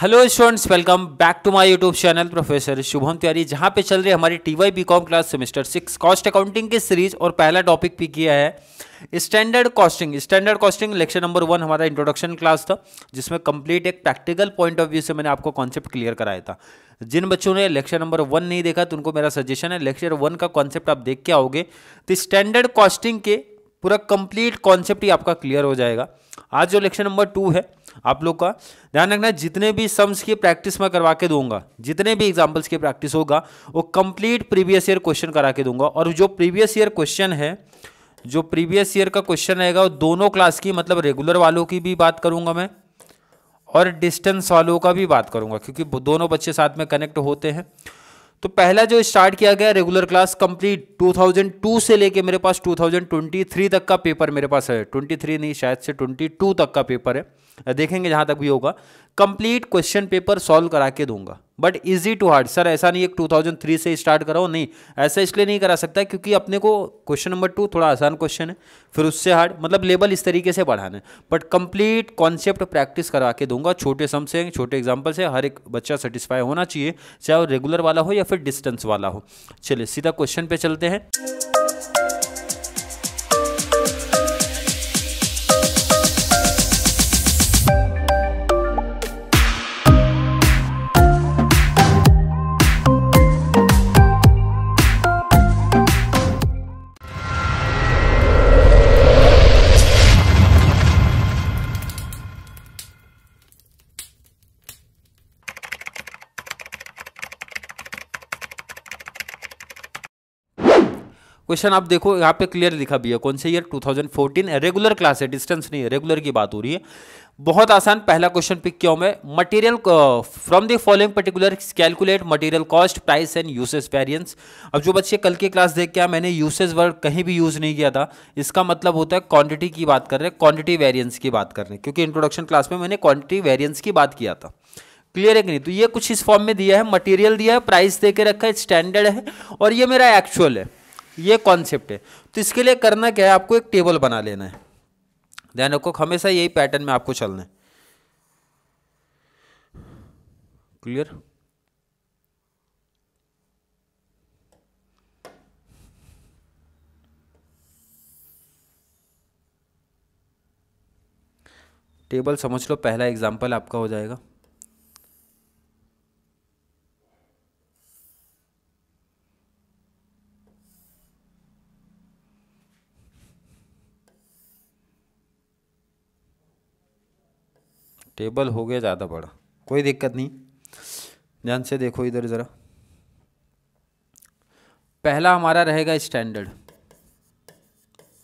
hello students welcome back to my YouTube channel professor Shubham Tiwari जहां पे चल रही हमारी T Y B com class semester six cost accounting की सीरीज और पहला टॉपिक भी किया है standard costing standard costing lecture number one हमारा इंट्रोडक्शन क्लास था जिसमें कंप्लीट एक प्रैक्टिकल पॉइंट ऑफ व्यू से मैंने आपको कॉन्सेप्ट क्लियर कराया था जिन बच्चों ने लेक्चर नंबर वन नहीं देखा तो उनको मेरा सजेशन है लेक्चर वन का कॉन्सेप्ट आप देख के आओगे तो स्टैंडर्ड कॉस्टिंग के पूरा कंप्लीट कॉन्सेप्ट ही आपका क्लियर हो जाएगा आज जो लेक्चर नंबर टू है आप लोग का ध्यान रखना जितने भी सम्स की प्रैक्टिस मैं करवा के दूंगा जितने भी एग्जाम्पल्स की प्रैक्टिस होगा वो कंप्लीट प्रीवियस ईयर क्वेश्चन करा के दूंगा और जो प्रीवियस ईयर क्वेश्चन है जो प्रीवियस ईयर का क्वेश्चन रहेगा वो दोनों क्लास की मतलब रेगुलर वालों की भी बात करूंगा मैं और डिस्टेंस वालों का भी बात करूंगा क्योंकि दोनों बच्चे साथ में कनेक्ट होते हैं तो पहला जो स्टार्ट किया गया रेगुलर क्लास कंप्लीट 2002 से लेके मेरे पास 2023 तक का पेपर मेरे पास है 23 नहीं शायद से 22 तक का पेपर है देखेंगे जहाँ तक भी होगा कंप्लीट क्वेश्चन पेपर सॉल्व करा के दूंगा but easy to hard sir ऐसा नहीं एक 2003 से स्टार्ट कराओ नहीं ऐसा इसलिए नहीं करा सकता क्योंकि अपने को क्वेश्चन नंबर टू थोड़ा आसान क्वेश्चन है फिर उससे हार्ड मतलब लेवल इस तरीके से बढ़ाना है बट कंप्लीट कॉन्सेप्ट प्रैक्टिस करा के दूंगा छोटे सम से छोटे एग्जाम्पल से हर एक बच्चा सेटिस्फाई होना चाहिए चाहे वो रेगुलर वाला हो या फिर डिस्टेंस वाला हो चलिए सीधा क्वेश्चन पर चलते हैं क्वेश्चन आप देखो यहाँ पे क्लियर लिखा भी है कौन से ईयर 2014 है रेगुलर क्लास है डिस्टेंस नहीं है रेगुलर की बात हो रही है बहुत आसान पहला क्वेश्चन पिक किया मैं material from the following particular calculate material cost price and usage variance अब जो बच्चे कल की क्लास देख के आया हाँ, मैंने यूसेज वर्ड कहीं भी यूज नहीं किया था इसका मतलब होता है क्वांटिटी की बात कर रहे हैं क्वांटिटी वेरियंस की बात कर रहे हैं क्योंकि इंट्रोडक्शन क्लास में मैंने क्वांटिटी वेरियंस की बात किया था क्लियर है कि नहीं तो ये कुछ इस फॉर्म में दिया है मटेरियल दिया है प्राइस दे के रखा है स्टैंडर्ड है और ये मेरा एक्चुअल है ये कॉन्सेप्ट है तो इसके लिए करना क्या है आपको एक टेबल बना लेना है ध्यान रखो हमेशा यही पैटर्न में आपको चलना है क्लियर टेबल समझ लो पहला एग्जाम्पल आपका हो जाएगा टेबल हो गया ज़्यादा बड़ा कोई दिक्कत नहीं ध्यान से देखो इधर ज़रा पहला हमारा रहेगा स्टैंडर्ड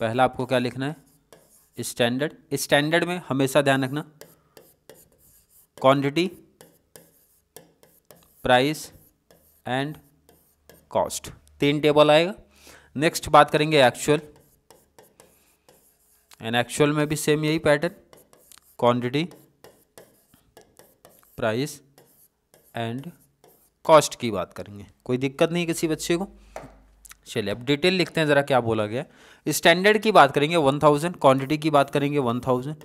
पहला आपको क्या लिखना है स्टैंडर्ड स्टैंडर्ड में हमेशा ध्यान रखना क्वांटिटी प्राइस एंड कॉस्ट तीन टेबल आएगा नेक्स्ट बात करेंगे एक्चुअल एंड एक्चुअल में भी सेम यही pattern quantity price and cost की बात करेंगे कोई दिक्कत नहीं किसी बच्चे को चलिए अब डिटेल लिखते हैं ज़रा क्या बोला गया स्टैंडर्ड की बात करेंगे वन थाउजेंड क्वान्टिटी की बात करेंगे one thousand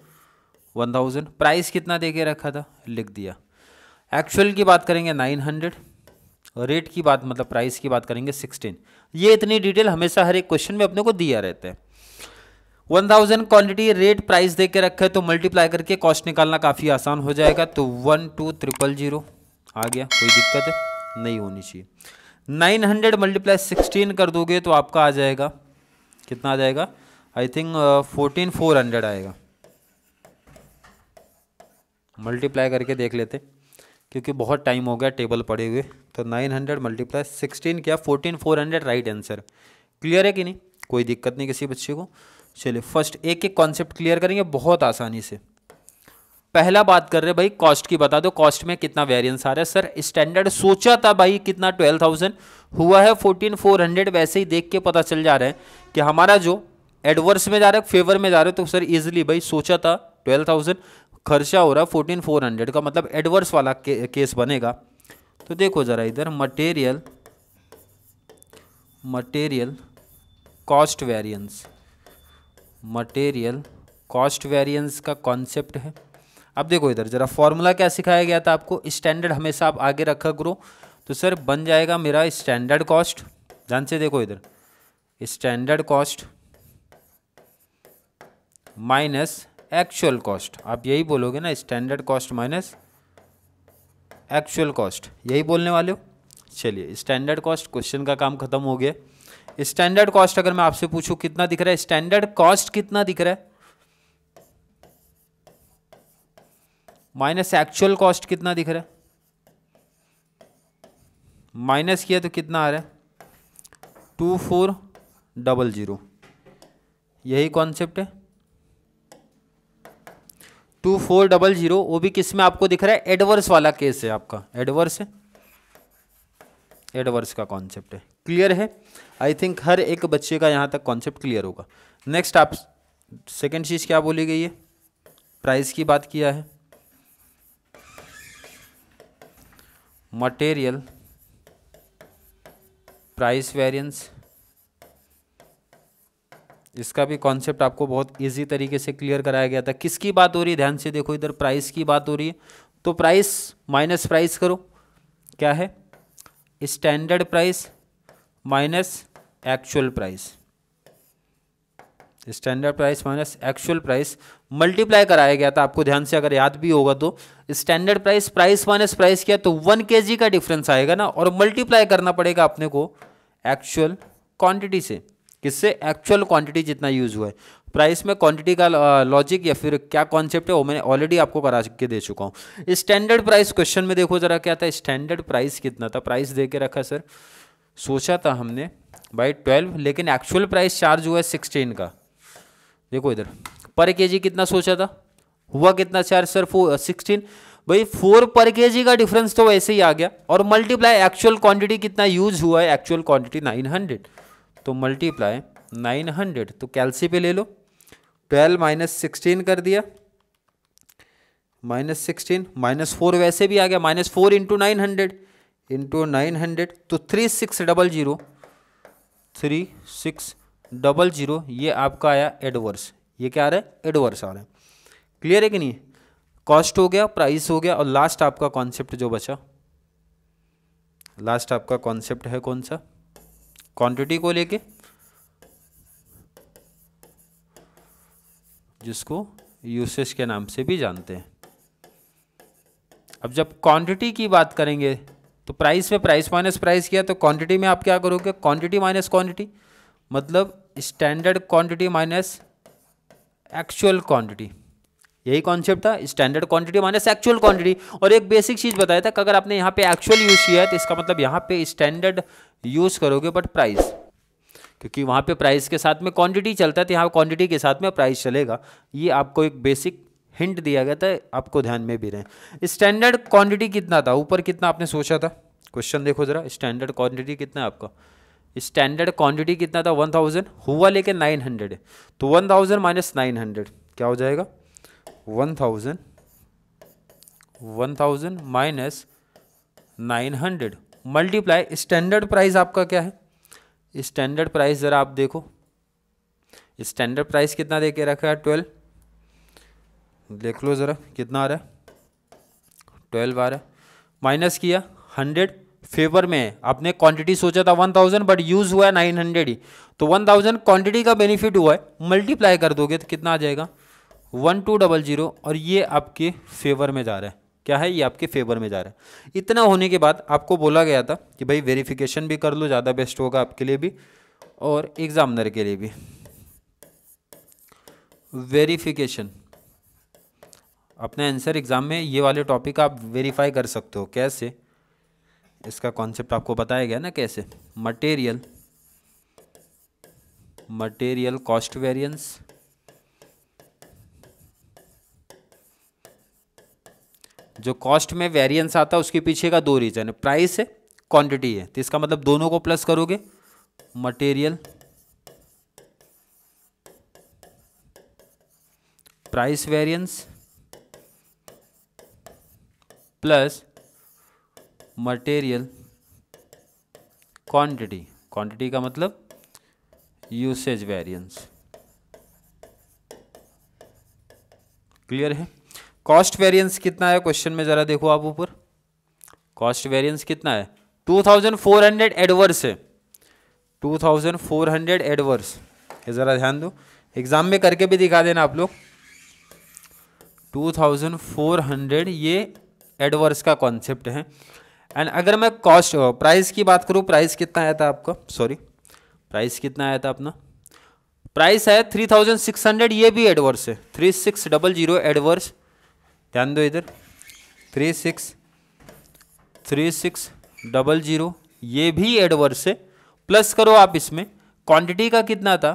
one thousand price कितना दे के रखा था लिख दिया एक्चुअल की बात करेंगे नाइन हंड्रेड रेट की बात मतलब प्राइस की बात करेंगे सिक्सटीन ये इतनी डिटेल हमेशा हर एक क्वेश्चन में अपने को दिया रहता है one thousand quantity rate price दे के रखे तो मल्टीप्लाई करके कॉस्ट निकालना काफ़ी आसान हो जाएगा तो वन टू ट्रिपल जीरो आ गया कोई दिक्कत है नहीं होनी चाहिए नाइन हंड्रेड मल्टीप्लाई सिक्सटीन कर दोगे तो आपका आ जाएगा कितना आ जाएगा I think fourteen four hundred आएगा मल्टीप्लाई करके देख लेते क्योंकि बहुत टाइम हो गया टेबल पड़े हुए तो नाइन हंड्रेड मल्टीप्लाई सिक्सटीन क्या fourteen four hundred right answer clear है कि नहीं कोई दिक्कत नहीं किसी बच्चे को चलिए फर्स्ट एक एक कॉन्सेप्ट क्लियर करेंगे बहुत आसानी से पहला बात कर रहे भाई कॉस्ट की बता दो कॉस्ट में कितना वेरियंस आ रहा है सर स्टैंडर्ड सोचा था भाई कितना ट्वेल्व थाउजेंड हुआ है फोर्टीन फोर हंड्रेड वैसे ही देख के पता चल जा रहा है कि हमारा जो एडवर्स में जा रहा है फेवर में जा रहा है तो सर इजिली भाई सोचा था ट्वेल्व थाउजेंड खर्चा हो रहा है फोर्टीन फोर हंड्रेड का मतलब एडवर्स वाला के, केस बनेगा तो देखो ज़रा इधर material material cost variance material cost variance का कॉन्सेप्ट है अब देखो इधर ज़रा फॉर्मूला क्या सिखाया गया था आपको स्टैंडर्ड हमेशा आप आगे रखा करो तो सर बन जाएगा मेरा स्टैंडर्ड कॉस्ट ध्यान से देखो इधर standard cost minus actual cost आप यही बोलोगे ना standard cost minus actual cost यही बोलने वाले हो चलिए स्टैंडर्ड कॉस्ट क्वेश्चन का काम खत्म हो गया स्टैंडर्ड कॉस्ट अगर मैं आपसे पूछूं कितना दिख रहा है स्टैंडर्ड कॉस्ट कितना दिख रहा है माइनस एक्चुअल कॉस्ट कितना दिख रहा है माइनस किया तो कितना आ रहा है टू फोर डबल ज़ीरो यही कॉन्सेप्ट है टू फोर डबल ज़ीरो वो भी किस में आपको दिख रहा है एडवर्स वाला केस है आपका एडवर्स है वर्स का कॉन्सेप्ट है क्लियर है आई थिंक हर एक बच्चे का यहाँ तक कॉन्सेप्ट क्लियर होगा नेक्स्ट आप सेकेंड चीज़ क्या बोली गई है प्राइस की बात किया है मटेरियल प्राइस वेरिएंस इसका भी कॉन्सेप्ट आपको बहुत इजी तरीके से क्लियर कराया गया था किसकी बात हो रही है ध्यान से देखो इधर प्राइस की बात हो रही है तो प्राइस माइनस प्राइस करो क्या है standard price minus actual price standard price minus actual price multiply कराया गया था आपको ध्यान से अगर याद भी होगा तो standard price price minus price किया तो वन के का डिफरेंस आएगा ना और मल्टीप्लाई करना पड़ेगा अपने को एक्चुअल क्वांटिटी से किससे एक्चुअल क्वांटिटी जितना यूज हुआ है प्राइस में क्वांटिटी का लॉजिक या फिर क्या कॉन्सेप्ट है वो मैंने ऑलरेडी आपको करा के दे चुका हूँ स्टैंडर्ड प्राइस क्वेश्चन में देखो जरा क्या था स्टैंडर्ड प्राइस कितना था प्राइस दे के रखा सर सोचा था हमने बाई ट्वेल्व लेकिन एक्चुअल प्राइस चार्ज हुआ है सिक्सटीन का देखो इधर पर के जी कितना सोचा था हुआ कितना चार्ज सर फो सिक्सटीन भाई फोर पर के जी का डिफरेंस तो वैसे ही आ गया और मल्टीप्लाई एक्चुअल क्वांटिटी कितना यूज हुआ है एक्चुअल क्वांटिटी नाइन हंड्रेड तो मल्टीप्लाई नाइन हंड्रेड तो कैल्सी पे ले लो ट्वेल्व माइनस सिक्सटीन कर दिया माइनस सिक्सटीन माइनस फोर वैसे भी आ गया minus four into nine hundred into nine hundred तो three six double zero three six double zero ये आपका आया एडवर्स ये क्या आ रहा है एडवर्स आ रहा है क्लियर है कि नहीं कॉस्ट हो गया प्राइस हो गया और लास्ट आपका कॉन्सेप्ट जो बचा लास्ट आपका कॉन्सेप्ट है कौन सा क्वांटिटी को लेके जिसको यूसेज के नाम से भी जानते हैं अब जब क्वांटिटी की बात करेंगे तो प्राइस में प्राइस माइनस प्राइस किया तो क्वांटिटी में आप क्या करोगे क्वांटिटी माइनस क्वांटिटी मतलब standard quantity minus actual quantity यही कॉन्सेप्ट था standard quantity minus actual quantity और एक बेसिक चीज़ बताया था कि अगर आपने यहाँ पे एक्चुअल यूज़ किया है तो इसका मतलब यहाँ पे स्टैंडर्ड यूज़ करोगे बट प्राइस क्योंकि वहाँ पे प्राइस के साथ में क्वांटिटी चलता है तो यहाँ क्वांटिटी के साथ में प्राइस चलेगा ये आपको एक बेसिक हिंट दिया गया था आपको ध्यान में भी रहे स्टैंडर्ड क्वांटिटी कितना था ऊपर कितना आपने सोचा था क्वेश्चन देखो ज़रा स्टैंडर्ड क्वांटिटी कितना है आपका स्टैंडर्ड क्वांटिटी कितना था वन थाउजेंड हुआ लेके नाइन हंड्रेड तो one thousand minus nine hundred क्या हो जाएगा one thousand one thousand minus nine hundred multiply standard price आपका क्या है स्टैंडर्ड प्राइस ज़रा आप देखो स्टैंडर्ड प्राइस कितना दे के रखा है ट्वेल्व देख लो ज़रा कितना आ रहा है ट्वेल्व आ रहा है माइनस किया हंड्रेड फेवर में है आपने क्वांटिटी सोचा था वन थाउजेंड बट यूज़ हुआ है नाइन हंड्रेड ही तो वन थाउजेंड क्वांटिटी का बेनिफिट हुआ है मल्टीप्लाई कर दोगे तो कितना आ जाएगा वन टू डबल जीरो और ये आपके फेवर में जा रहा है क्या है ये आपके फेवर में जा रहा है इतना होने के बाद आपको बोला गया था कि भाई वेरिफिकेशन भी कर लो ज़्यादा बेस्ट होगा आपके लिए भी और एग्ज़ामिनर के लिए भी वेरिफिकेशन अपने आंसर एग्ज़ाम में ये वाले टॉपिक आप वेरीफाई कर सकते हो कैसे इसका कॉन्सेप्ट आपको बताया गया ना कैसे मटेरियल मटेरियल कॉस्ट वेरियंस जो कॉस्ट में वेरिएंस आता है उसके पीछे का दो रीजन है प्राइस है क्वांटिटी है तो इसका मतलब दोनों को प्लस करोगे material price variance plus material quantity quantity का मतलब यूसेज वेरिएंस क्लियर है कॉस्ट वेरिएंस कितना है क्वेश्चन में ज़रा देखो आप ऊपर कॉस्ट वेरिएंस कितना है 2400 एडवर्स है 2400 एडवर्स ये ज़रा ध्यान दो एग्ज़ाम में करके भी दिखा देना आप लोग 2400 ये एडवर्स का कॉन्सेप्ट है एंड अगर मैं कॉस्ट प्राइस की बात करूँ प्राइस कितना आया था आपका सॉरी प्राइस कितना आया था अपना प्राइस है 3600 ये भी एडवर्स है three six double zero adverse ध्यान दो इधर three six three six double zero ये भी एडवर्स है प्लस करो आप इसमें क्वांटिटी का कितना था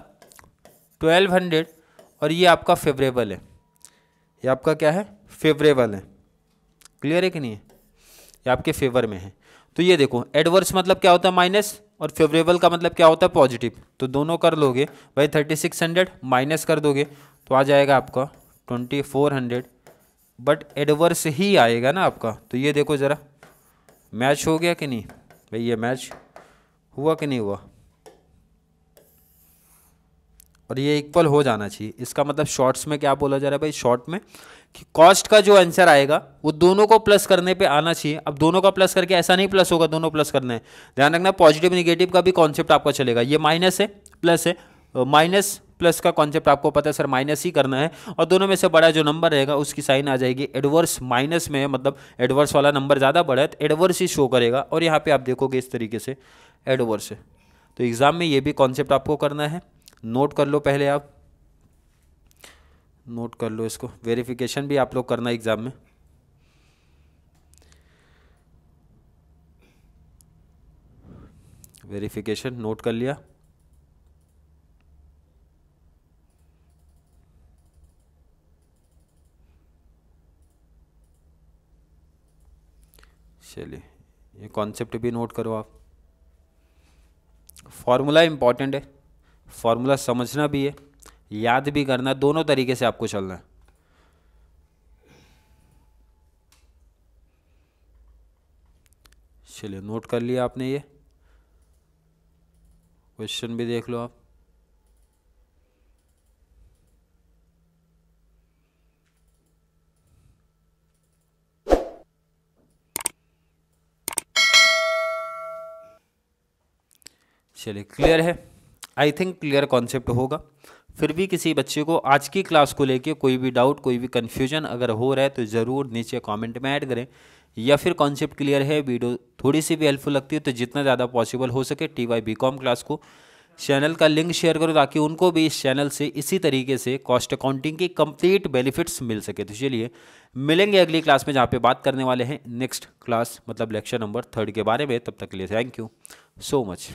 ट्वेल्व हंड्रेड और ये आपका फेवरेबल है ये आपका क्या है फेवरेबल है क्लियर है कि नहीं है ये आपके फेवर में है तो ये देखो एडवर्स मतलब क्या होता है माइनस और फेवरेबल का मतलब क्या होता है पॉजिटिव तो दोनों कर लोगे भाई थर्टी सिक्स हंड्रेड माइनस कर दोगे तो आ जाएगा आपका twenty four hundred but adverse ही आएगा ना आपका तो ये देखो ज़रा मैच हो गया कि नहीं भाई ये मैच हुआ कि नहीं हुआ और ये इक्वल हो जाना चाहिए इसका मतलब शॉर्ट्स में क्या बोला जा रहा है भाई शॉर्ट में कि कॉस्ट का जो आंसर आएगा वो दोनों को प्लस करने पे आना चाहिए अब दोनों का प्लस करके ऐसा नहीं प्लस होगा दोनों प्लस करना है ध्यान रखना पॉजिटिव निगेटिव का भी कॉन्सेप्ट आपका चलेगा ये माइनस है प्लस है माइनस प्लस का कॉन्सेप्ट आपको पता है सर माइनस ही करना है और दोनों में से बड़ा जो नंबर रहेगा उसकी साइन आ जाएगी एडवर्स माइनस में मतलब एडवर्स वाला नंबर ज़्यादा बड़ा है तो एडवर्स ही शो करेगा और यहाँ पर आप देखोगे इस तरीके से एडवर्स तो एग्ज़ाम में ये भी कॉन्सेप्ट आपको करना है नोट कर लो पहले आप नोट कर लो इसको वेरिफिकेशन भी आप लोग करना एग्ज़ाम में वेरिफिकेशन नोट कर लिया चलिए ये कॉन्सेप्ट भी नोट करो आप फॉर्मूला इम्पॉर्टेंट है फॉर्मूला समझना भी है याद भी करना दोनों तरीके से आपको चलना है चलिए नोट कर लिया आपने ये क्वेश्चन भी देख लो आप चलिए क्लियर है आई थिंक क्लियर कॉन्सेप्ट होगा फिर भी किसी बच्चे को आज की क्लास को लेके कोई भी डाउट कोई भी कन्फ्यूजन अगर हो रहा है तो ज़रूर नीचे कमेंट में ऐड करें या फिर कॉन्सेप्ट क्लियर है वीडियो थोड़ी सी भी हेल्पफुल लगती है तो जितना ज़्यादा पॉसिबल हो सके T Y B com class को चैनल का लिंक शेयर करो ताकि उनको भी इस चैनल से इसी तरीके से कॉस्ट अकाउंटिंग की कंप्लीट बेनिफिट्स मिल सके तो चलिए मिलेंगे अगली क्लास में जहाँ पे बात करने वाले हैं नेक्स्ट क्लास मतलब लेक्चर नंबर थर्ड के बारे में तब तक के लिए थैंक यू सो मच